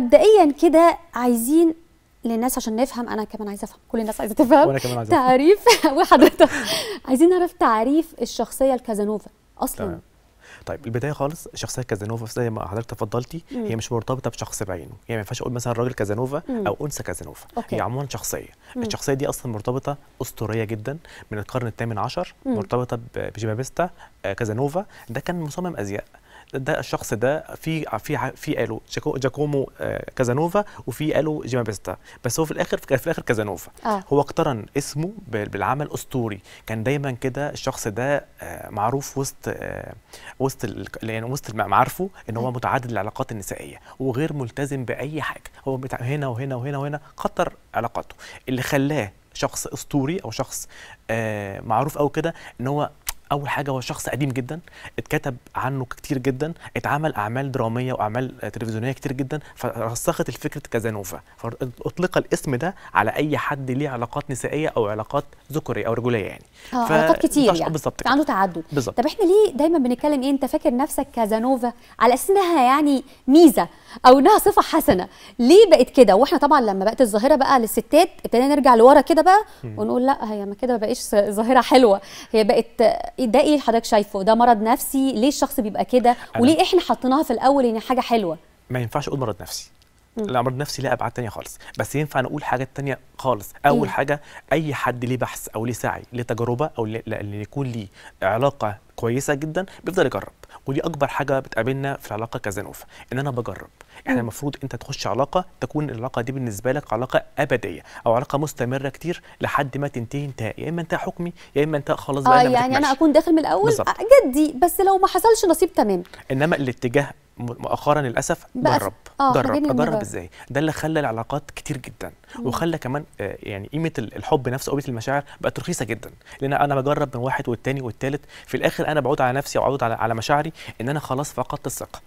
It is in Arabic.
مبدئيا كده عايزين للناس عشان نفهم انا كمان عايزه افهم كل الناس عايزه تفهم وانا كمان عايزه تعريف وحضرتك عايزين نعرف تعريف الشخصيه الكازانوفا اصلا طبعا. طيب البدايه خالص شخصيه كازانوفا زي ما حضرتك تفضلتي مم. هي مش مرتبطه بشخص بعينه يعني ما ينفعش اقول مثلا راجل كازانوفا او انثى كازانوفا هي عموما شخصيه مم. الشخصيه دي اصلا مرتبطه اسطوريه جدا من القرن الثامن عشر مم. مرتبطه بجيبابيستا آه، كازانوفا ده كان مصمم ازياء ده الشخص ده في في في قالوا جاكومو آه، كازانوفا وفي قالوا جيما بيستا بس هو في الاخر في الاخر كازانوفا آه. هو اقترن اسمه بالعمل اسطوري كان دايما كده الشخص ده آه، معروف وسط آه، وسط يعني وسط معارفه ان هو متعدد العلاقات النسائيه وغير ملتزم باي حاجه هو هنا وهنا وهنا وهنا خطر علاقاته اللي خلاه شخص اسطوري او شخص معروف او كده ان هو اول حاجه هو شخص قديم جدا اتكتب عنه كتير جدا اتعمل اعمال دراميه واعمال تلفزيونيه كتير جدا فرسخت الفكره كازانوفا فاطلق الاسم ده على اي حد ليه علاقات نسائيه او علاقات ذكريه او رجوليه يعني آه، ف... علاقات كتير يعني بالظبط عنده تعدد بالظبط طب احنا ليه دايما بنتكلم ايه انت فاكر نفسك كازانوفا على اساس انها يعني ميزه او انها صفه حسنه ليه بقت كده واحنا طبعا لما بقت الظاهره بقى للستات ابتدينا نرجع لورا كده بقى ونقول لا هي ما كده ما بقتش ظاهره حلوه هي بقت ده ايه اللي حضرتك شايفه ده مرض نفسي ليه الشخص بيبقى كده وليه احنا حطيناها في الاول ان حاجه حلوه ما ينفعش اقول مرض نفسي الامراض النفسي لها ابعاد ثانيه خالص بس ينفع نقول حاجات ثانيه خالص اول مم. حاجه اي حد ليه بحث او ليه سعي لتجربه او اللي يكون ليه علاقه كويسه جدا بيفضل يجرب ودي اكبر حاجه بتقابلنا في العلاقه كزنوفه ان انا بجرب احنا المفروض انت تخش علاقه تكون العلاقه دي بالنسبه لك علاقه ابديه او علاقه مستمره كتير لحد ما تنتهي انتهى يا اما انت حكمي يا اما انت خلاص بقى آه يعني انا اكون داخل من الاول آه، جدي بس لو ما حصلش نصيب تمام انما الاتجاه مؤخرا للاسف جرب آه جرب اجرب ازاي ده اللي خلى العلاقات كتير جدا مم. وخلى كمان آه، يعني قيمه الحب نفسه قيمه المشاعر بقت رخيصه جدا لان انا بجرب من واحد والتاني والتالت في الاخر انا بعود على نفسي وعود على مشاعري ان انا خلاص فقدت الثقه